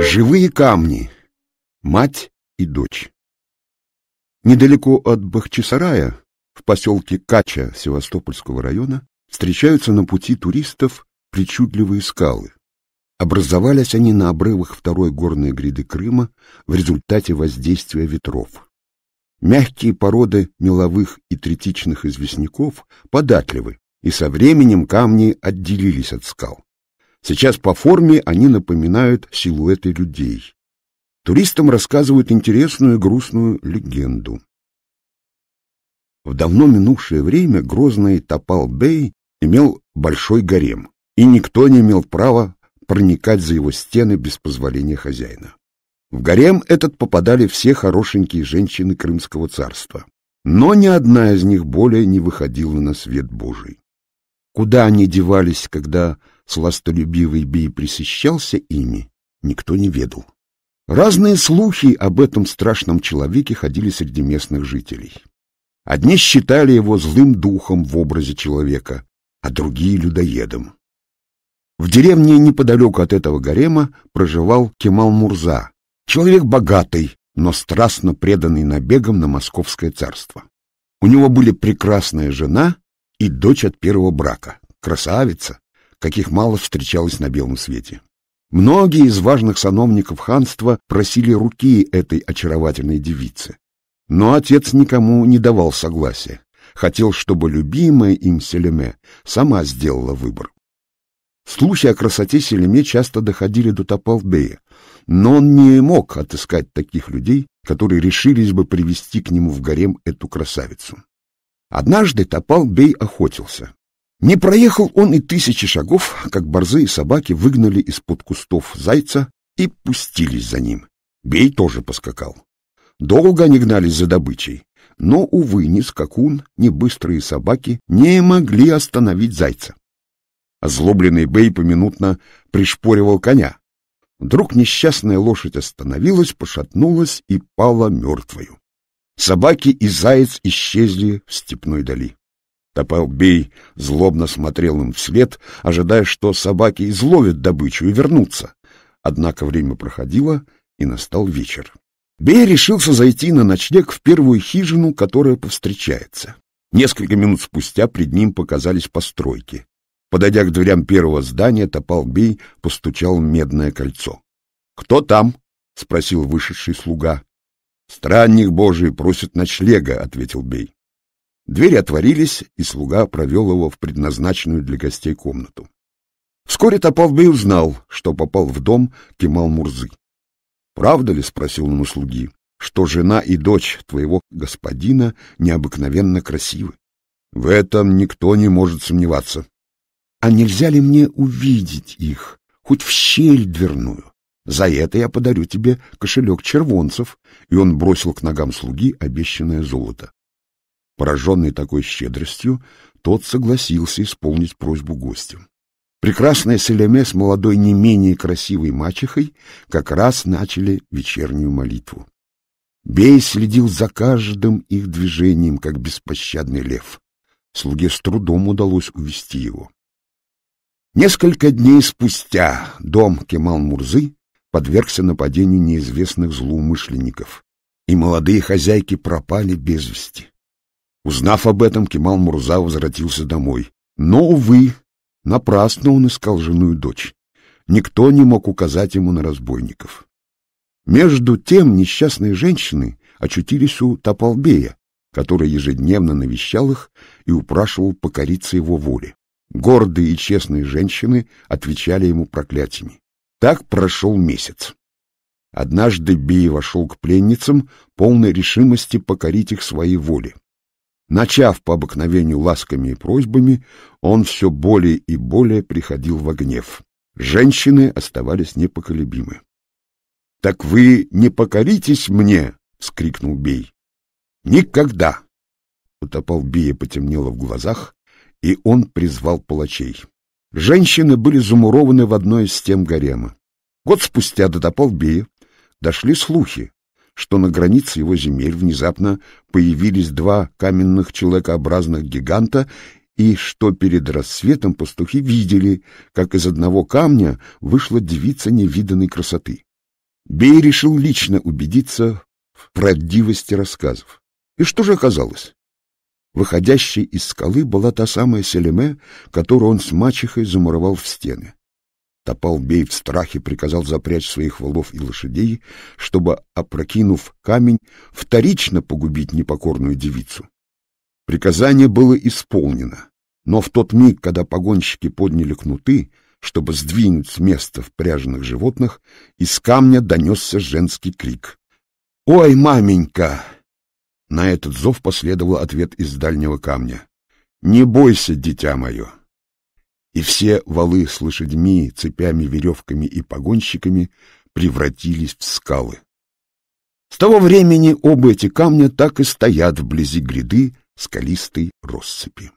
Живые камни. Мать и дочь. Недалеко от Бахчисарая, в поселке Кача Севастопольского района, встречаются на пути туристов причудливые скалы. Образовались они на обрывах второй горной гряды Крыма в результате воздействия ветров. Мягкие породы меловых и третичных известняков податливы, и со временем камни отделились от скал. Сейчас по форме они напоминают силуэты людей. Туристам рассказывают интересную грустную легенду. В давно минувшее время грозный Топал-бей имел большой гарем, и никто не имел права проникать за его стены без позволения хозяина. В гарем этот попадали все хорошенькие женщины Крымского царства, но ни одна из них более не выходила на свет Божий. Куда они девались, когда сластолюбивый Бий присыщался ими, никто не ведал. Разные слухи об этом страшном человеке ходили среди местных жителей. Одни считали его злым духом в образе человека, а другие — людоедом. В деревне неподалеку от этого гарема проживал Кемал Мурза, человек богатый, но страстно преданный набегам на московское царство. У него были прекрасная жена и дочь от первого брака, красавица, каких мало встречалось на белом свете. Многие из важных сановников ханства просили руки этой очаровательной девицы. Но отец никому не давал согласия. Хотел, чтобы любимая им Селеме сама сделала выбор. Слухи о красоте Селеме часто доходили до Тапалбея, но он не мог отыскать таких людей, которые решились бы привести к нему в гарем эту красавицу. Однажды Тапалбей охотился. Не проехал он и тысячи шагов, как борзые собаки выгнали из-под кустов зайца и пустились за ним. Бей тоже поскакал. Долго они гнались за добычей, но, увы, ни скакун, ни быстрые собаки не могли остановить зайца. Озлобленный Бей поминутно пришпоривал коня. Вдруг несчастная лошадь остановилась, пошатнулась и пала мертвою. Собаки и заяц исчезли в степной дали. Топал Бей злобно смотрел им вслед, ожидая, что собаки изловят добычу и вернутся. Однако время проходило, и настал вечер. Бей решился зайти на ночлег в первую хижину, которая повстречается. Несколько минут спустя пред ним показались постройки. Подойдя к дверям первого здания, Топал Бей постучал медное кольцо. — Кто там? — спросил вышедший слуга. — Странник Божий просит ночлега, — ответил Бей. Двери отворились, и слуга провел его в предназначенную для гостей комнату. Вскоре Топалбей узнал, что попал в дом Кемал Мурзы. «Правда ли?» — спросил он у слуги, — «что жена и дочь твоего господина необыкновенно красивы?» «В этом никто не может сомневаться». «А нельзя ли мне увидеть их, хоть в щель дверную? За это я подарю тебе кошелек червонцев». И он бросил к ногам слуги обещанное золото. Пораженный такой щедростью, тот согласился исполнить просьбу гостя. Прекрасная Селеме с молодой не менее красивой мачехой как раз начали вечернюю молитву. Бей следил за каждым их движением, как беспощадный лев. Слуге с трудом удалось увести его. Несколько дней спустя дом Кемал-Мурзы подвергся нападению неизвестных злоумышленников, и молодые хозяйки пропали без вести. Узнав об этом, Кемал Мурза возвратился домой. Но, увы, напрасно он искал жену и дочь. Никто не мог указать ему на разбойников. Между тем несчастные женщины очутились у Топалбея, который ежедневно навещал их и упрашивал покориться его воле. Гордые и честные женщины отвечали ему проклятиями. Так прошел месяц. Однажды Бей вошел к пленницам, полной решимости покорить их своей воле. Начав по обыкновению ласками и просьбами, он все более и более приходил во гнев. Женщины оставались непоколебимы. — Так вы не покоритесь мне? — вскрикнул Бей. — Никогда! У Тополбия потемнело в глазах, и он призвал палачей. Женщины были замурованы в одной из тем гарема. Год спустя до Тополбия дошли слухи, что на границе его земель внезапно появились два каменных человекообразных гиганта и что перед рассветом пастухи видели, как из одного камня вышла девица невиданной красоты. Бей решил лично убедиться в правдивости рассказов. И что же оказалось? Выходящей из скалы была та самая Селеме, которую он с мачехой замуровал в стены. Топал Топалбей в страхе приказал запрячь своих волов и лошадей, чтобы, опрокинув камень, вторично погубить непокорную девицу. Приказание было исполнено, но в тот миг, когда погонщики подняли кнуты, чтобы сдвинуть с места впряженных животных, из камня донесся женский крик. «Ой, маменька!» На этот зов последовал ответ из дальнего камня. «Не бойся, дитя мое!» и все валы с лошадьми, цепями, веревками и погонщиками превратились в скалы. С того времени оба эти камня так и стоят вблизи гряды скалистой россыпи.